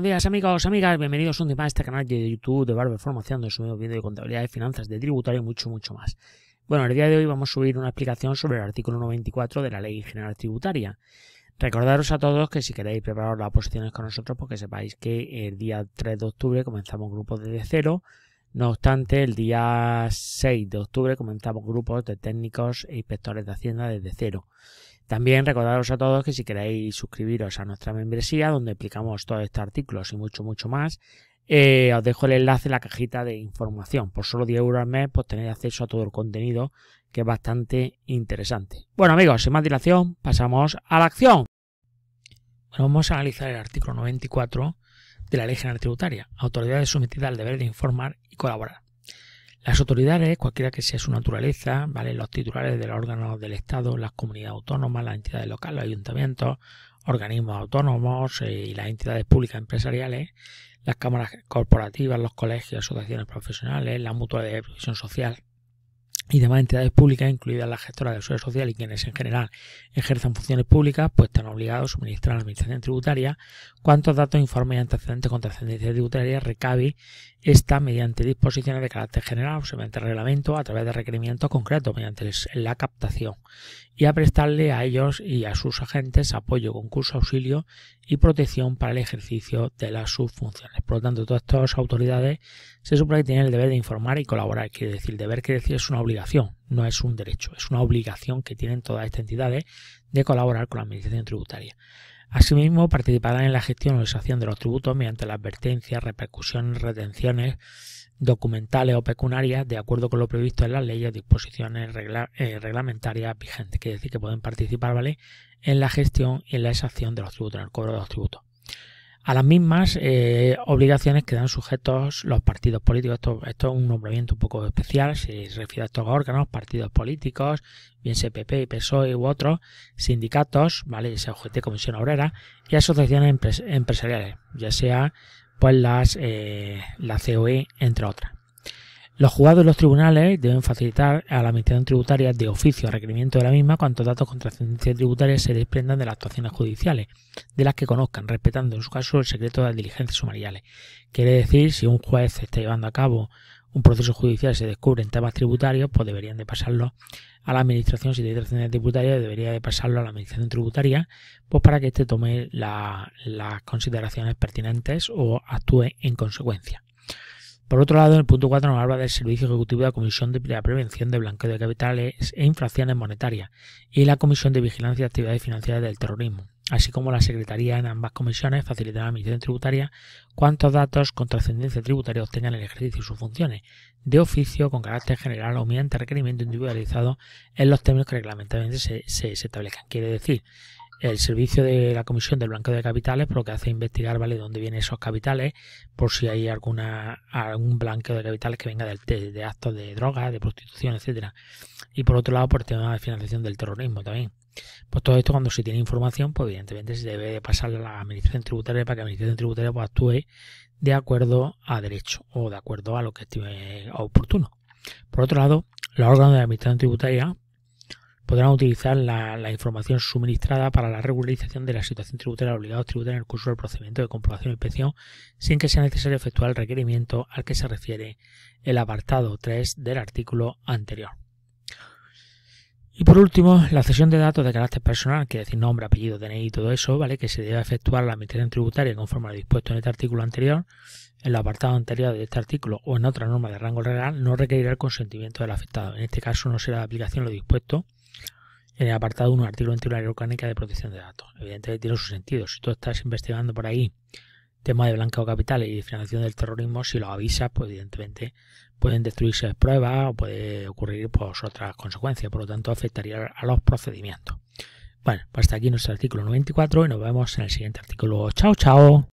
buenos días amigos, amigas, bienvenidos un día más a este canal de YouTube de Barber Formación donde subimos vídeos de contabilidad de finanzas, de tributario y mucho, mucho más. Bueno, el día de hoy vamos a subir una explicación sobre el artículo 94 de la Ley General Tributaria. Recordaros a todos que si queréis prepararos las posiciones con nosotros, porque pues sepáis que el día 3 de octubre comenzamos grupos desde cero, no obstante, el día 6 de octubre comenzamos grupos de técnicos e inspectores de Hacienda desde cero. También recordaros a todos que si queréis suscribiros a nuestra membresía, donde explicamos todos estos artículos y mucho, mucho más, eh, os dejo el enlace en la cajita de información. Por solo 10 euros al mes, pues tenéis acceso a todo el contenido, que es bastante interesante. Bueno, amigos, sin más dilación, pasamos a la acción. vamos a analizar el artículo 94 de la Ley General Tributaria, autoridades sometidas al deber de informar y colaborar. Las autoridades, cualquiera que sea su naturaleza, ¿vale? los titulares de órgano órganos del Estado, las comunidades autónomas, las entidades locales, los ayuntamientos, organismos autónomos eh, y las entidades públicas empresariales, las cámaras corporativas, los colegios, asociaciones profesionales, la mutua de previsión social, y demás entidades públicas, incluidas las gestoras de seguridad social y quienes en general ejerzan funciones públicas, pues están obligados a suministrar a la Administración Tributaria ¿Cuántos datos, informes y antecedentes con trascendencia tributaria recabe esta mediante disposiciones de carácter general, o mediante reglamento, a través de requerimientos concretos, mediante la captación y a prestarle a ellos y a sus agentes apoyo, concurso, auxilio y protección para el ejercicio de las subfunciones. Por lo tanto, todas estas autoridades se supone que tienen el deber de informar y colaborar. Quiere decir, el deber quiere decir es una obligación, no es un derecho, es una obligación que tienen todas estas entidades de colaborar con la administración tributaria. Asimismo, participarán en la gestión o exacción de los tributos mediante la advertencia, repercusiones, retenciones, documentales o pecunarias de acuerdo con lo previsto en las leyes disposiciones eh, reglamentarias vigentes, que es decir, que pueden participar ¿vale? en la gestión y en la exacción de los tributos, en el cobro de los tributos. A las mismas eh, obligaciones quedan sujetos los partidos políticos. Esto, es un nombramiento un poco especial, se refiere a estos órganos, partidos políticos, bien sea PP y PSOE u otros, sindicatos, ¿vale? objeto sea Comisión Obrera, y asociaciones empresariales, ya sea pues las, eh, la COE, entre otras. Los juzgados y los tribunales deben facilitar a la administración tributaria de oficio a requerimiento de la misma cuantos datos contra tributaria se desprendan de las actuaciones judiciales, de las que conozcan, respetando en su caso el secreto de las diligencias sumariales. Quiere decir, si un juez está llevando a cabo un proceso judicial se descubre en temas tributarios, pues deberían de pasarlo a la administración, si hay tributaria, debería de pasarlo a la administración tributaria, pues para que éste tome las consideraciones pertinentes o actúe en consecuencia. Por otro lado, en el punto 4 nos habla del Servicio Ejecutivo de la Comisión de Prevención de Blanqueo de Capitales e Infracciones Monetarias y la Comisión de Vigilancia de Actividades Financieras del Terrorismo así como la Secretaría en ambas comisiones facilitará la Administración Tributaria cuántos datos con trascendencia tributaria obtengan el ejercicio de sus funciones, de oficio, con carácter general o mediante requerimiento individualizado en los términos que reglamentariamente se, se establezcan. Quiere decir, el servicio de la Comisión del Blanqueo de Capitales por lo que hace investigar vale dónde vienen esos capitales por si hay alguna algún blanqueo de capitales que venga del, de, actos de drogas, de prostitución, etcétera. Y por otro lado por el tema de financiación del terrorismo también. Pues todo esto cuando se tiene información, pues evidentemente se debe pasar a la administración tributaria para que la administración tributaria pues, actúe de acuerdo a derecho o de acuerdo a lo que estime oportuno. Por otro lado, los órganos de la administración tributaria podrán utilizar la, información suministrada para la regularización de la situación tributaria obligada los en el curso del procedimiento de comprobación y inspección sin que sea necesario efectuar el requerimiento al que se refiere el apartado 3 del artículo anterior. Y por último, la cesión de datos de carácter personal, que es decir nombre, apellido, DNI y todo eso, ¿vale? Que se debe efectuar la administración tributaria conforme a lo dispuesto en este artículo anterior, en el apartado anterior de este artículo o en otra norma de rango real, no requerirá el consentimiento del afectado. En este caso no será de aplicación lo dispuesto en el apartado 1 artículo 21 de la orgánica de protección de datos. Evidentemente tiene su sentido. Si tú estás investigando por ahí tema de blanqueo capital y financiación del terrorismo, si lo avisas, pues evidentemente pueden destruirse pruebas o puede ocurrir pues, otras consecuencias. Por lo tanto, afectaría a los procedimientos. Bueno, pues hasta aquí nuestro artículo 94 y nos vemos en el siguiente artículo. Chao, chao.